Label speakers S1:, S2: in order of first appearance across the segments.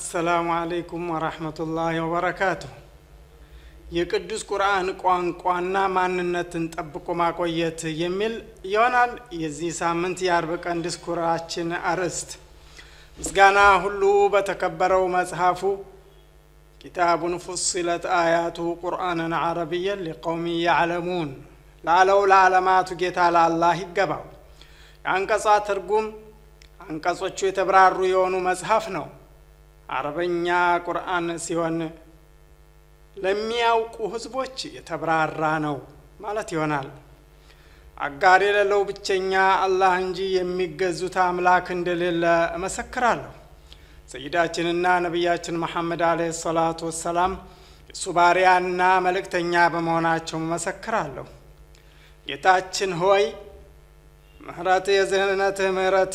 S1: አሰላሙ አለይኩም ወራህመቱላህ ወበረካቱ! የቅዱስ ቁርአን ቋንቋና ማንነትን ጠብቆ ማቆየት የሚል ይሆናል የዚህ ሳምንት የአርብ ቀን ዲስኩራችን አርዕስት ምስጋና ሁሉ በተከበረው መጽሐፉ ኪታቡን ፉስለት አያቱ ቁርአንን አረብየን ሊቀውሚ ያዕለሙን ላለው ለዓለማቱ ጌታ ለአላህ ይገባው የአንቀጿ ትርጉም አንቀጾቹ የተብራሩ የሆኑ መጽሐፍ ነው አረበኛ ቁርአን ሲሆን ለሚያውቁ ህዝቦች የተብራራ ነው ማለት ይሆናል። አጋር የሌለው ብቸኛ አላህ እንጂ የሚገዙት አምላክ እንደሌለ እመሰክራለሁ። ሰይዳችንና ነቢያችን መሐመድ አለህ ሰላቱ ወሰላም እሱ ባሪያና መልእክተኛ በመሆናቸው እመሰክራለሁ። ጌታችን ሆይ ምህረት የዝህነትህ ምህረት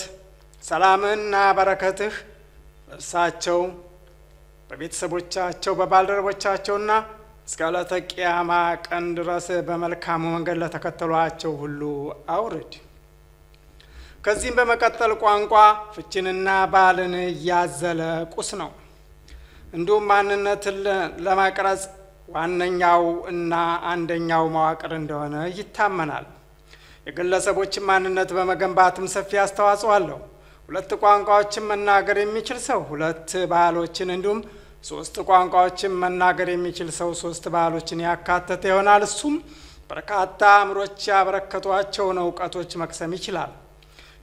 S1: ሰላምህና በረከትህ እርሳቸው በቤተሰቦቻቸው በባልደረቦቻቸውና እስከ ዕለተ ቅያማ ቀን ድረስ በመልካሙ መንገድ ለተከተሏቸው ሁሉ አውርድ። ከዚህም በመቀጠል ቋንቋ ፍቺንና ባህልን እያዘለ ቁስ ነው። እንዲሁም ማንነትን ለማቅረጽ ዋነኛው እና አንደኛው መዋቅር እንደሆነ ይታመናል። የግለሰቦችን ማንነት በመገንባትም ሰፊ አስተዋጽኦ አለው። ሁለት ቋንቋዎችን መናገር የሚችል ሰው ሁለት ባህሎችን እንዲሁም ሶስት ቋንቋዎችን መናገር የሚችል ሰው ሶስት ባህሎችን ያካተተ ይሆናል። እሱም በርካታ አእምሮች ያበረከቷቸውን እውቀቶች መቅሰም ይችላል።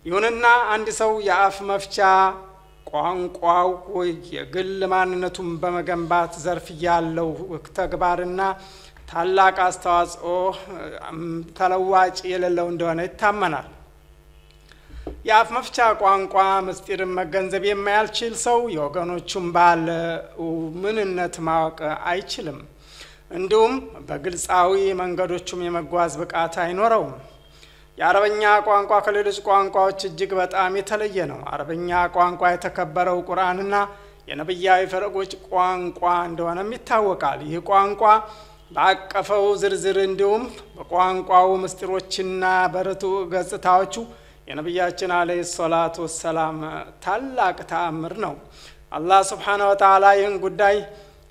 S1: ይሁንና አንድ ሰው የአፍ መፍቻ ቋንቋው የግል ማንነቱን በመገንባት ዘርፍ ያለው ተግባርና ታላቅ አስተዋጽኦ ተለዋጭ የሌለው እንደሆነ ይታመናል። የአፍ መፍቻ ቋንቋ ምስጢርን መገንዘብ የማያልችል ሰው የወገኖቹን ባለ ምንነት ማወቅ አይችልም። እንዲሁም በግልጻዊ መንገዶቹም የመጓዝ ብቃት አይኖረውም። የአረበኛ ቋንቋ ከሌሎች ቋንቋዎች እጅግ በጣም የተለየ ነው። አረበኛ ቋንቋ የተከበረው ቁርአንና የነብያዊ ፈረጎች ቋንቋ እንደሆነም ይታወቃል። ይህ ቋንቋ በአቀፈው ዝርዝር እንዲሁም በቋንቋው ምስጢሮችና በርቱ ገጽታዎቹ የነቢያችን አለህ ሰላት ወሰላም ታላቅ ተአምር ነው አላህ ስብሓነ ወተላ ይህን ጉዳይ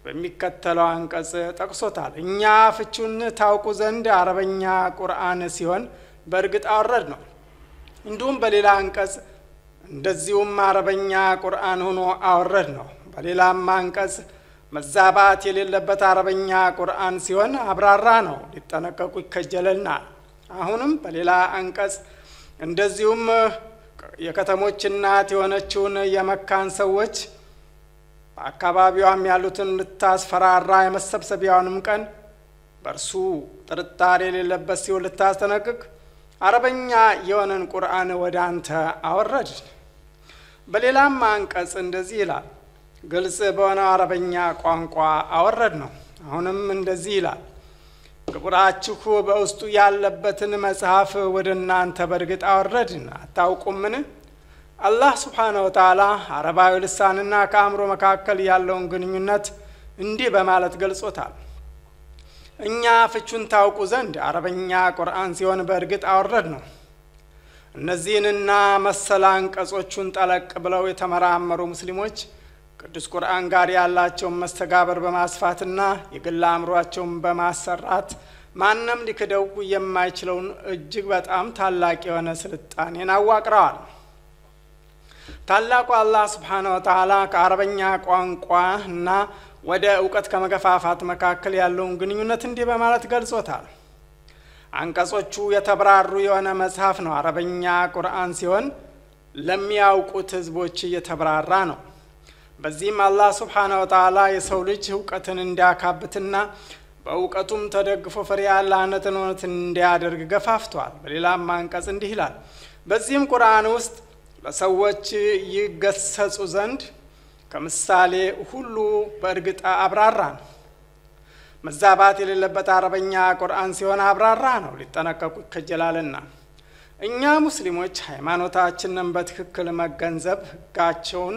S1: በሚከተለው አንቀጽ ጠቅሶታል እኛ ፍቹን ታውቁ ዘንድ አረበኛ ቁርአን ሲሆን በእርግጥ አወረድ ነው እንዲሁም በሌላ አንቀጽ እንደዚሁም አረበኛ ቁርአን ሆኖ አወረድ ነው በሌላም አንቀጽ መዛባት የሌለበት አረበኛ ቁርአን ሲሆን አብራራ ነው ሊጠነቀቁ ይከጀለልናል። አሁንም በሌላ አንቀጽ እንደዚሁም የከተሞች እናት የሆነችውን የመካን ሰዎች በአካባቢዋም ያሉትን ልታስፈራራ የመሰብሰቢያውንም ቀን በእርሱ ጥርጣሬ የሌለበት ሲሆን ልታስጠነቅቅ አረበኛ የሆነን ቁርአን ወደ አንተ አወረድ። በሌላም አንቀጽ እንደዚህ ይላል፣ ግልጽ በሆነ አረበኛ ቋንቋ አወረድ ነው። አሁንም እንደዚህ ይላል ቅቁራችሁ በውስጡ ያለበትን መጽሐፍ ወደ እናንተ በእርግጥ አወረድን አታውቁምን? አላህ ስብሓነ ወተዓላ አረባዊ ልሳንና ከአእምሮ መካከል ያለውን ግንኙነት እንዲህ በማለት ገልጾታል። እኛ ፍቹን ታውቁ ዘንድ አረበኛ ቁርአን ሲሆን በእርግጥ አወረድ ነው። እነዚህንና መሰል አንቀጾቹን ጠለቅ ብለው የተመራመሩ ሙስሊሞች ቅዱስ ቁርአን ጋር ያላቸውን መስተጋበር በማስፋትና የግል አእምሯቸውን በማሰራት ማንም ሊክደው የማይችለውን እጅግ በጣም ታላቅ የሆነ ስልጣኔን አዋቅረዋል። ታላቁ አላህ ስብሓነ ወተዓላ ከአረበኛ ቋንቋ እና ወደ እውቀት ከመገፋፋት መካከል ያለውን ግንኙነት እንዲህ በማለት ገልጾታል። አንቀጾቹ የተብራሩ የሆነ መጽሐፍ ነው። አረበኛ ቁርአን ሲሆን ለሚያውቁት ህዝቦች እየተብራራ ነው። በዚህም አላህ ስብሓነ ወተዓላ የሰው ልጅ እውቀትን እንዲያካብትና በእውቀቱም ተደግፎ ፍሬ አላህነትን እውነት እንዲያደርግ ገፋፍቷል። በሌላም አንቀጽ እንዲህ ይላል። በዚህም ቁርአን ውስጥ ለሰዎች ይገሰጹ ዘንድ ከምሳሌ ሁሉ በእርግጥ ነው። መዛባት የሌለበት አረበኛ ቁርአን ሲሆን አብራራ ነው፣ ሊጠነቀቁ ይከጀላልና። እኛ ሙስሊሞች ሃይማኖታችንን በትክክል መገንዘብ ህጋቸውን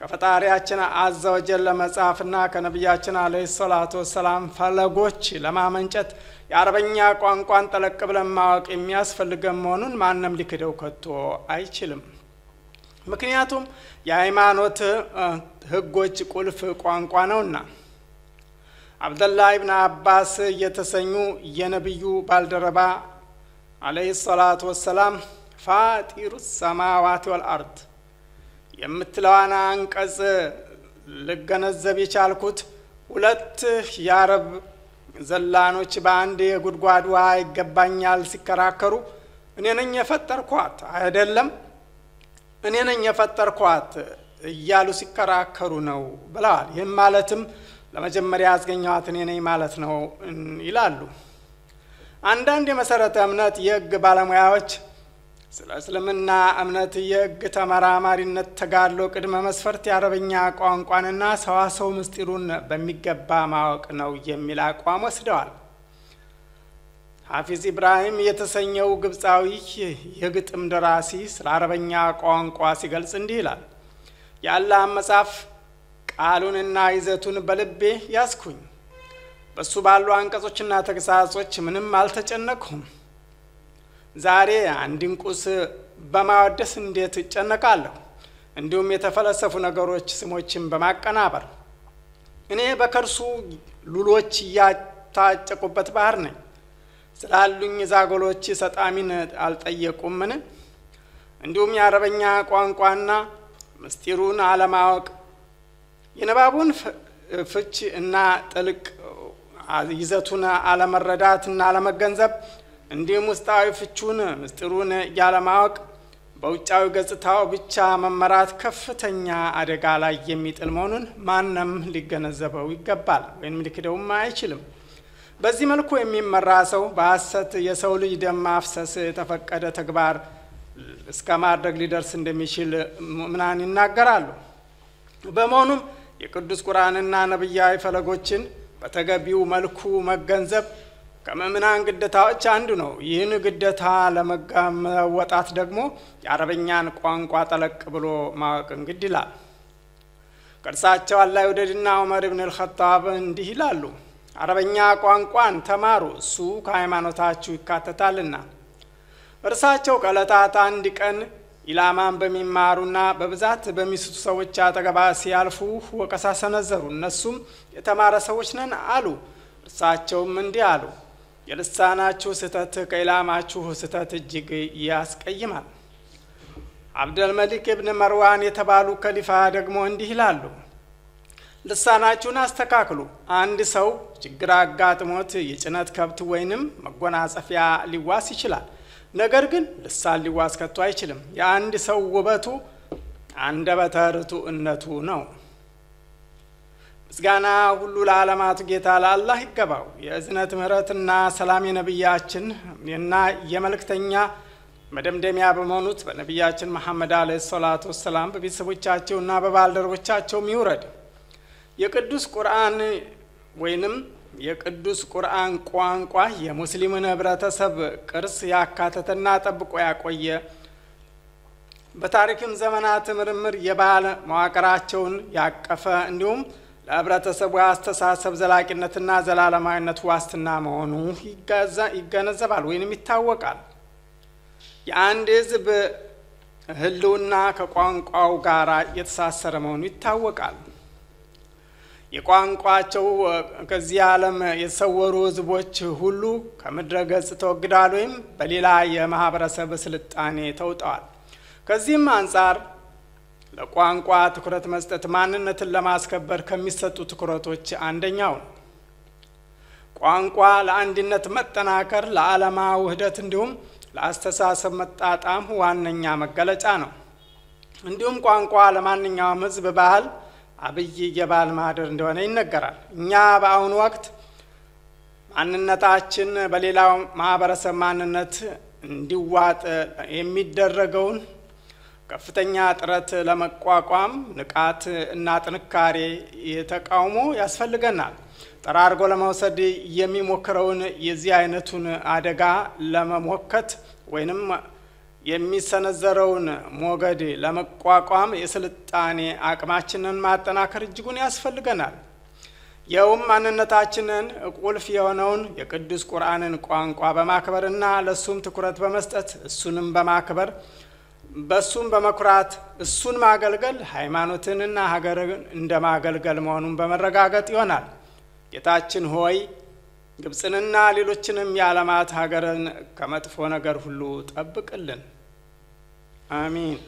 S1: ከፈጣሪያችን አዘ ወጀል ለመጽሐፍና ከነቢያችን አለ ሰላቱ ወሰላም ፈለጎች ለማመንጨት የአረበኛ ቋንቋን ጠለቅ ብለን ማወቅ የሚያስፈልገን መሆኑን ማንም ሊክደው ከቶ አይችልም። ምክንያቱም የሃይማኖት ህጎች ቁልፍ ቋንቋ ነውና። አብደላ ኢብን አባስ የተሰኙ የነቢዩ ባልደረባ አለይሂ ሰላቱ ወሰላም ፋጢሩ ሰማዋት ወልአርድ የምትለዋን አንቀጽ ልገነዘብ የቻልኩት ሁለት የአረብ ዘላኖች በአንድ የጉድጓድ ውሃ ይገባኛል ሲከራከሩ እኔ ነኝ የፈጠርኳት አይደለም እኔ ነኝ የፈጠርኳት እያሉ ሲከራከሩ ነው ብለዋል። ይህም ማለትም ለመጀመሪያ ያስገኘዋት እኔ ነኝ ማለት ነው ይላሉ። አንዳንድ የመሰረተ እምነት የህግ ባለሙያዎች ስለ እስልምና እምነት የህግ ተመራማሪነት ተጋድሎ ቅድመ መስፈርት የአረበኛ ቋንቋንና ሰዋሰው ምስጢሩን በሚገባ ማወቅ ነው የሚል አቋም ወስደዋል። ሀፊዝ ኢብራሂም የተሰኘው ግብፃዊ የግጥም ደራሲ ስለ አረበኛ ቋንቋ ሲገልጽ እንዲህ ይላል። የአላህን መጽሐፍ ቃሉንና ይዘቱን በልቤ ያስኩኝ፣ በሱ ባሉ አንቀጾችና ተግሳጾች ምንም አልተጨነቅሁም ዛሬ አንድን ቁስ በማወደስ እንዴት እጨነቃለሁ? እንዲሁም የተፈለሰፉ ነገሮች ስሞችን በማቀናበር እኔ በከርሱ ሉሎች እያታጨቁበት ባህር ነኝ። ስላሉኝ ዛጎሎች ሰጣሚን አልጠየቁምን? እንዲሁም የአረበኛ ቋንቋና ምስጢሩን አለማወቅ የንባቡን ፍች እና ጥልቅ ይዘቱን አለመረዳት እና አለመገንዘብ እንዲሁም ውስጣዊ ፍቹን ምስጢሩን ያለማወቅ በውጫዊ ገጽታው ብቻ መመራት ከፍተኛ አደጋ ላይ የሚጥል መሆኑን ማንም ሊገነዘበው ይገባል ወይም ሊክደውም አይችልም። በዚህ መልኩ የሚመራ ሰው በሐሰት የሰው ልጅ ደም ማፍሰስ የተፈቀደ ተግባር እስከ ማድረግ ሊደርስ እንደሚችል ምናን ይናገራሉ። በመሆኑም የቅዱስ ቁርአንና ነቢያዊ ፈለጎችን በተገቢው መልኩ መገንዘብ ከምዕመናን ግደታዎች አንዱ ነው። ይህን ግደታ ለመወጣት ደግሞ የአረበኛን ቋንቋ ጠለቅ ብሎ ማወቅ እንግድ ይላል። ቅርሳቸው አላይ ውደድና ዑመር ብን ልኸጣብ እንዲህ ይላሉ፣ አረበኛ ቋንቋን ተማሩ፣ እሱ ከሃይማኖታችሁ ይካተታልና። እርሳቸው ቀለጣት አንድ ቀን ኢላማን በሚማሩና በብዛት በሚስቱ ሰዎች አጠገባ ሲያልፉ ወቀሳ ሰነዘሩ። እነሱም የተማረ ሰዎች ነን አሉ። እርሳቸውም እንዲህ አሉ የልሳናችሁ ስህተት ከኢላማችሁ ስህተት እጅግ ያስቀይማል። አብደልመሊክ እብን መርዋን የተባሉ ከሊፋ ደግሞ እንዲህ ይላሉ፣ ልሳናችሁን አስተካክሉ። አንድ ሰው ችግር አጋጥሞት የጭነት ከብት ወይንም መጎናጸፊያ ሊዋስ ይችላል። ነገር ግን ልሳን ሊዋስ ከቶ አይችልም። የአንድ ሰው ውበቱ አንደበተ ርቱዕነቱ ነው። ምስጋና ሁሉ ለዓለማት ጌታ ለአላህ ይገባው። የእዝነት ምሕረትና ሰላም የነቢያችን እና የመልእክተኛ መደምደሚያ በመሆኑት በነቢያችን መሐመድ አለ ሰላቱ ወሰላም እና በባልደረቦቻቸውም ይውረድ። የቅዱስ ቁርአን ወይንም የቅዱስ ቁርአን ቋንቋ የሙስሊምን ህብረተሰብ ቅርስ ያካተተና ጠብቆ ያቆየ በታሪክም ዘመናት ምርምር የባህል መዋቅራቸውን ያቀፈ እንዲሁም ለህብረተሰቡ አስተሳሰብ ዘላቂነትና ዘላለማዊነት ዋስትና መሆኑ ይገነዘባል ወይንም ይታወቃል። የአንድ ህዝብ ህልውና ከቋንቋው ጋር የተሳሰረ መሆኑ ይታወቃል። የቋንቋቸው ከዚህ ዓለም የተሰወሩ ህዝቦች ሁሉ ከምድረ ገጽ ተወግደዋል ወይም በሌላ የማህበረሰብ ስልጣኔ ተውጠዋል። ከዚህም አንጻር ለቋንቋ ትኩረት መስጠት ማንነትን ለማስከበር ከሚሰጡ ትኩረቶች አንደኛው ነው። ቋንቋ ለአንድነት መጠናከር፣ ለዓለማ ውህደት እንዲሁም ለአስተሳሰብ መጣጣም ዋነኛ መገለጫ ነው። እንዲሁም ቋንቋ ለማንኛውም ሕዝብ ባህል አብይ የባህል ማህደር እንደሆነ ይነገራል። እኛ በአሁኑ ወቅት ማንነታችን በሌላው ማህበረሰብ ማንነት እንዲዋጥ የሚደረገውን ከፍተኛ ጥረት ለመቋቋም ንቃት እና ጥንካሬ የተቃውሞ ያስፈልገናል። ጠራርጎ ለመውሰድ የሚሞክረውን የዚህ አይነቱን አደጋ ለመሞከት ወይንም የሚሰነዘረውን ሞገድ ለመቋቋም የስልጣኔ አቅማችንን ማጠናከር እጅጉን ያስፈልገናል። የውም ማንነታችንን ቁልፍ የሆነውን የቅዱስ ቁርአንን ቋንቋ በማክበርና ለእሱም ትኩረት በመስጠት እሱንም በማክበር በእሱም በመኩራት እሱን ማገልገል ሃይማኖትንና ሀገርን እንደ ማገልገል መሆኑን በመረጋገጥ ይሆናል። ጌታችን ሆይ ግብፅንና ሌሎችንም የዓለማት ሀገርን ከመጥፎ ነገር ሁሉ ጠብቅልን። አሚን።